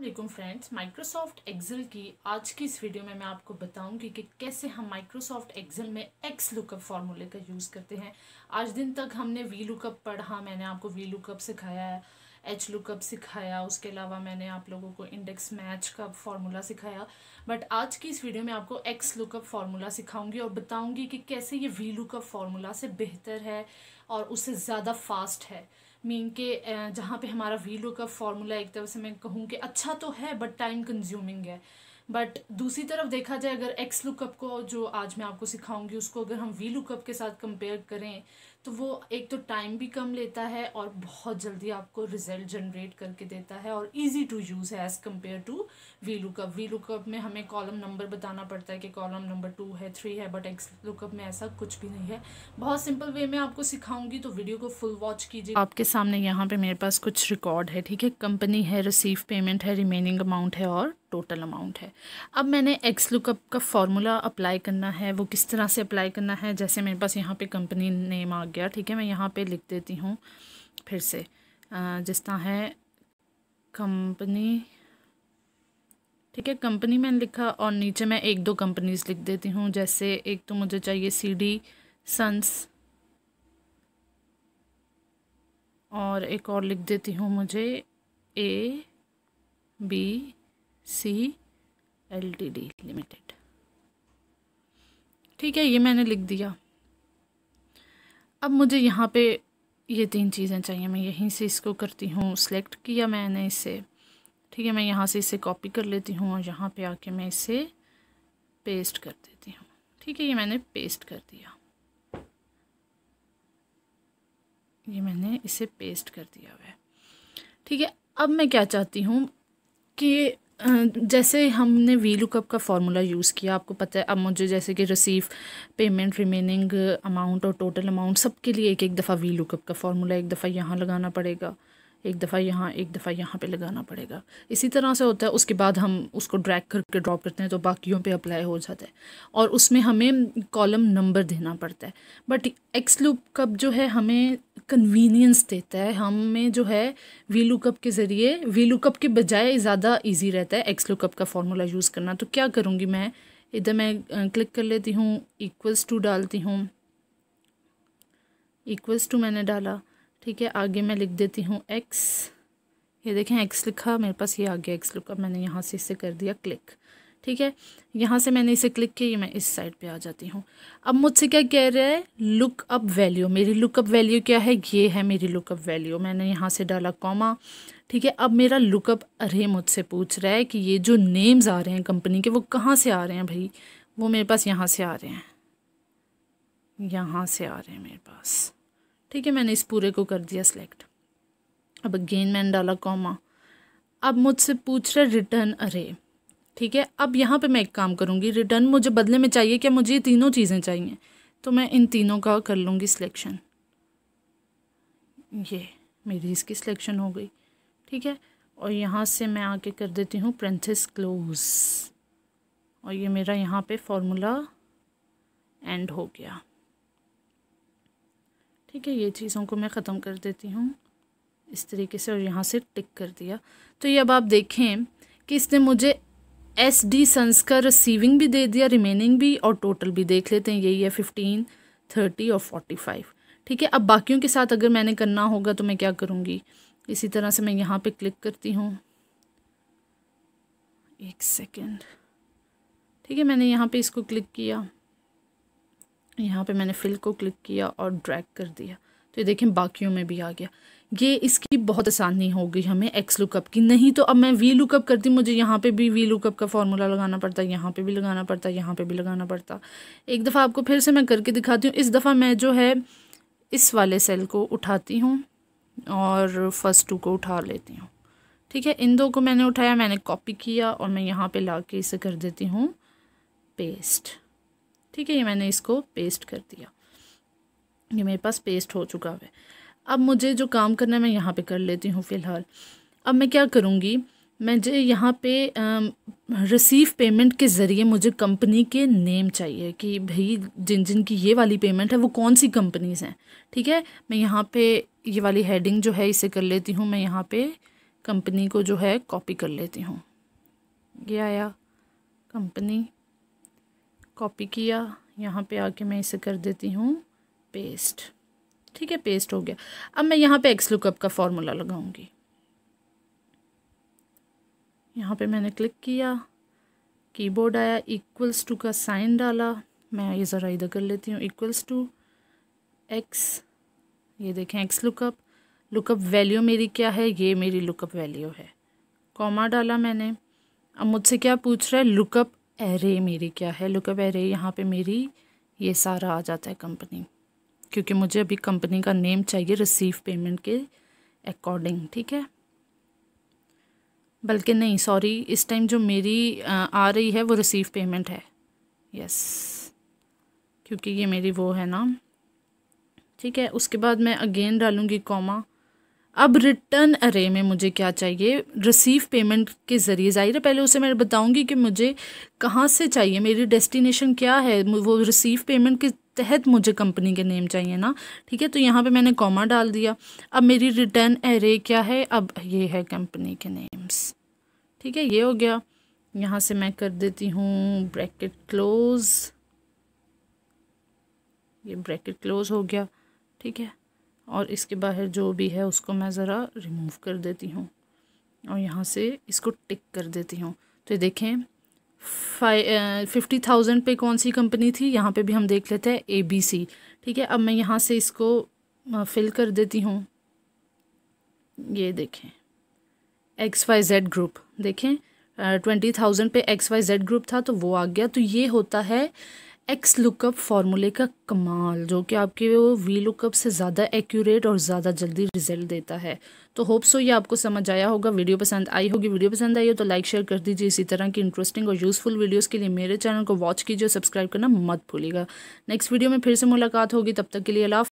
अल्लाम friends Microsoft Excel की आज की इस वीडियो में मैं आपको बताऊंगी कि कैसे हम माइक्रोसॉफ्ट एक्सेल में एक्स लुकअप फार्मूले का यूज़ करते हैं आज दिन तक हमने वी लुकअप पढ़ा मैंने आपको वी लुकअप सिखाया है एच लुकअप सिखाया उसके अलावा मैंने आप लोगों को इंडेक्स मैच का फार्मूला सिखाया बट आज की इस वीडियो में आपको एक्स लुकअप फार्मूला सिखाऊंगी और बताऊंगी कि कैसे ये वी लुकअप फार्मूला से बेहतर है और उससे ज़्यादा फास्ट है मीन के जहाँ पे हमारा वी लुकअप फार्मूला एक तरह से मैं कहूँ कि अच्छा तो है बट टाइम कंज्यूमिंग है बट दूसरी तरफ देखा जाए अगर एक्स लुकअप को जो आज मैं आपको सिखाऊंगी उसको अगर हम वी लुकअप के साथ कंपेयर करें तो वो एक तो टाइम भी कम लेता है और बहुत जल्दी आपको रिजल्ट जनरेट करके देता है और इजी टू यूज़ है as compare to V lookup V lookup में हमें कॉलम नंबर बताना पड़ता है कि कॉलम नंबर टू है थ्री है बट एक्स लुकअप में ऐसा कुछ भी नहीं है बहुत सिंपल वे में आपको सिखाऊंगी तो वीडियो को फुल वॉच कीजिए आपके सामने यहाँ पर मेरे पास कुछ रिकॉर्ड है ठीक है कंपनी है रिसीव पेमेंट है रिमेनिंग अमाउंट है और टोटल अमाउंट है अब मैंने एक्स लुकअप का फॉर्मूला अप्लाई करना है वो किस तरह से अप्लाई करना है जैसे मेरे पास यहाँ पे कंपनी नेम आ गया ठीक है मैं यहाँ पे लिख देती हूँ फिर से जिस तरह है कंपनी ठीक है कंपनी मैंने लिखा और नीचे मैं एक दो कंपनीज़ लिख देती हूँ जैसे एक तो मुझे चाहिए सी डी सन्स और एक और लिख देती हूँ मुझे A B C L T D limited ठीक है ये मैंने लिख दिया अब मुझे यहाँ पे ये तीन चीज़ें चाहिए मैं यहीं से इसको करती हूँ सेलेक्ट किया मैंने इसे ठीक है मैं यहाँ से इसे कॉपी कर लेती हूँ और यहाँ पे आके मैं इसे पेस्ट कर देती हूँ ठीक है ये मैंने पेस्ट कर दिया ये मैंने इसे पेस्ट कर दिया हुआ है ठीक है अब मैं क्या चाहती हूँ कि जैसे हमने वी लुकअप का फार्मूला यूज़ किया आपको पता है अब मुझे जैसे कि रिसीव पेमेंट रिमेनिंग अमाउंट और टोटल अमाउंट सब के लिए एक एक दफ़ा वी लुकअप का फार्मूला एक दफ़ा यहाँ लगाना पड़ेगा एक दफ़ा यहाँ एक दफ़ा यहाँ पे लगाना पड़ेगा इसी तरह से होता है उसके बाद हम उसको ड्रैग करके ड्रॉप करते हैं तो बाकियों पे अप्लाई हो जाता है और उसमें हमें कॉलम नंबर देना पड़ता है बट एक्स लूप कब जो है हमें कन्वीनियंस देता है हमें जो है वी लुकअप के ज़रिए वी लुकअप के बजाय ज़्यादा इजी रहता है एक्स लुकअप का फॉर्मूला यूज़ करना तो क्या करूँगी मैं इधर मैं क्लिक कर लेती हूँ इक्वल्स टू डालती हूँ इक्वल्स टू मैंने डाला ठीक है आगे मैं लिख देती हूँ एक्स ये देखें एक्स लिखा मेरे पास ये आ गया एक्स लुकअप मैंने यहाँ से इसे कर दिया क्लिक ठीक है यहाँ से मैंने इसे क्लिक किया मैं इस साइड पे आ जाती हूँ अब मुझसे क्या कह रहा है लुक अप वैल्यू मेरी लुक अप वैल्यू क्या है ये है मेरी लुक अप वैल्यू मैंने यहाँ से डाला कॉमा ठीक है अब मेरा लुकअप अरे मुझसे पूछ रहा है कि ये जो नेम्स आ रहे हैं कंपनी के वो कहाँ से आ रहे हैं भाई वो मेरे पास यहाँ से आ रहे हैं यहाँ से आ रहे हैं मेरे पास ठीक है मैंने इस पूरे को कर दिया सिलेक्ट अब अगेन मैंने डाला कॉमा अब मुझसे पूछ रहा है रिटर्न अरे ठीक है अब यहाँ पे मैं एक काम करूँगी रिटर्न मुझे बदले में चाहिए क्या मुझे ये तीनों चीज़ें चाहिए तो मैं इन तीनों का कर लूँगी सिलेक्शन ये मेरी इसकी सिलेक्शन हो गई ठीक है और यहाँ से मैं आके कर देती हूँ प्रिंसेस क्लोज और ये मेरा यहाँ पे फॉर्मूला एंड हो गया ठीक है ये चीज़ों को मैं ख़त्म कर देती हूँ इस तरीके से और यहाँ से टिक कर दिया तो ये अब आप देखें कि इसने मुझे एस डी संस्कर रिसीविंग भी दे दिया रिमेनिंग भी और टोटल भी देख लेते हैं यही है फिफ्टीन थर्टी और फोर्टी फाइव ठीक है अब बाकियों के साथ अगर मैंने करना होगा तो मैं क्या करूँगी इसी तरह से मैं यहाँ पे क्लिक करती हूँ एक सेकेंड ठीक है मैंने यहाँ पे इसको क्लिक किया यहाँ पे मैंने फिल को क्लिक किया और ड्रैग कर दिया तो ये देखें बाकियों में भी आ गया ये इसकी बहुत आसानी होगी हमें एक्स लुकअप की नहीं तो अब मैं वी लुकअप करती मुझे यहाँ पे भी वी लुकअप का फॉर्मूला लगाना पड़ता यहाँ पे भी लगाना पड़ता यहाँ पे भी लगाना पड़ता एक दफ़ा आपको फिर से मैं करके दिखाती हूँ इस दफ़ा मैं जो है इस वाले सेल को उठाती हूँ और फर्स्ट टू को उठा लेती हूँ ठीक है इन दो को मैंने उठाया मैंने कॉपी किया और मैं यहाँ पर ला के इसे कर देती हूँ पेस्ट ठीक है ये मैंने इसको पेस्ट कर दिया ये मेरे पास पेस्ट हो चुका है अब मुझे जो काम करना है मैं यहाँ पे कर लेती हूँ फ़िलहाल अब मैं क्या करूँगी मैं जो यहाँ पे रिसीव पेमेंट के ज़रिए मुझे कंपनी के नेम चाहिए कि भाई जिन जिन की ये वाली पेमेंट है वो कौन सी कंपनीज़ हैं ठीक है मैं यहाँ पे ये वाली हेडिंग जो है इसे कर लेती हूँ मैं यहाँ पे कंपनी को जो है कॉपी कर लेती हूँ ये आया कंपनी कॉपी किया यहाँ पे आके मैं इसे कर देती हूँ पेस्ट ठीक है पेस्ट हो गया अब मैं यहाँ पे एक्स लुकअप का फॉर्मूला लगाऊंगी यहाँ पे मैंने क्लिक किया कीबोर्ड आया इक्वल्स टू का साइन डाला मैं ये ज़रा इधर कर लेती हूँ इक्वल्स टू एक्स ये देखें एक्स लुकअप लुकअप वैल्यू मेरी क्या है ये मेरी लुकअप वैल्यू है कॉमा डाला मैंने अब मुझसे क्या पूछ रहा है लुकअप एरे मेरी क्या है लुकअप एरे यहाँ पे मेरी ये सारा आ जाता है कंपनी क्योंकि मुझे अभी कंपनी का नेम चाहिए रिसीव पेमेंट के अकॉर्डिंग ठीक है बल्कि नहीं सॉरी इस टाइम जो मेरी आ रही है वो रिसीव पेमेंट है यस क्योंकि ये मेरी वो है ना ठीक है उसके बाद मैं अगेन डालूँगी कॉमा अब रिटर्न अरे में मुझे क्या चाहिए रिसीव पेमेंट के ज़रिए जाहिर है पहले उसे मैं बताऊंगी कि मुझे कहाँ से चाहिए मेरी डेस्टिनेशन क्या है वो रिसीव पेमेंट के तहत मुझे कंपनी के नेम चाहिए ना ठीक है तो यहाँ पे मैंने कॉमा डाल दिया अब मेरी रिटर्न अरे क्या है अब ये है कंपनी के नेम्स ठीक है ये हो गया यहाँ से मैं कर देती हूँ ब्रैकेट क्लोज ये ब्रैकेट क्लोज हो गया ठीक है और इसके बाहर जो भी है उसको मैं ज़रा रिमूव कर देती हूँ और यहाँ से इसको टिक कर देती हूँ तो ये देखें फिफ्टी थाउजेंड पे कौन सी कंपनी थी यहाँ पे भी हम देख लेते हैं ए बी सी ठीक है अब मैं यहाँ से इसको फिल कर देती हूँ ये देखें एक्स वाई जेड ग्रुप देखें ट्वेंटी थाउजेंड पे एक्स वाई जेड ग्रुप था तो वो आ गया तो ये होता है एक्स लुकअप फार्मूले का कमाल जो कि आपके वो वी लुकअप से ज़्यादा एक्यूरेट और ज़्यादा जल्दी रिजल्ट देता है तो होप सो ये आपको समझ आया होगा वीडियो पसंद आई होगी वीडियो पसंद आई हो तो लाइक शेयर कर दीजिए इसी तरह की इंटरेस्टिंग और यूज़फुल वीडियोस के लिए मेरे चैनल को वॉच कीजिए सब्सक्राइब करना मत भूलिएगा नेक्स्ट वीडियो में फिर से मुलाकात होगी तब तक के लिए अलाफ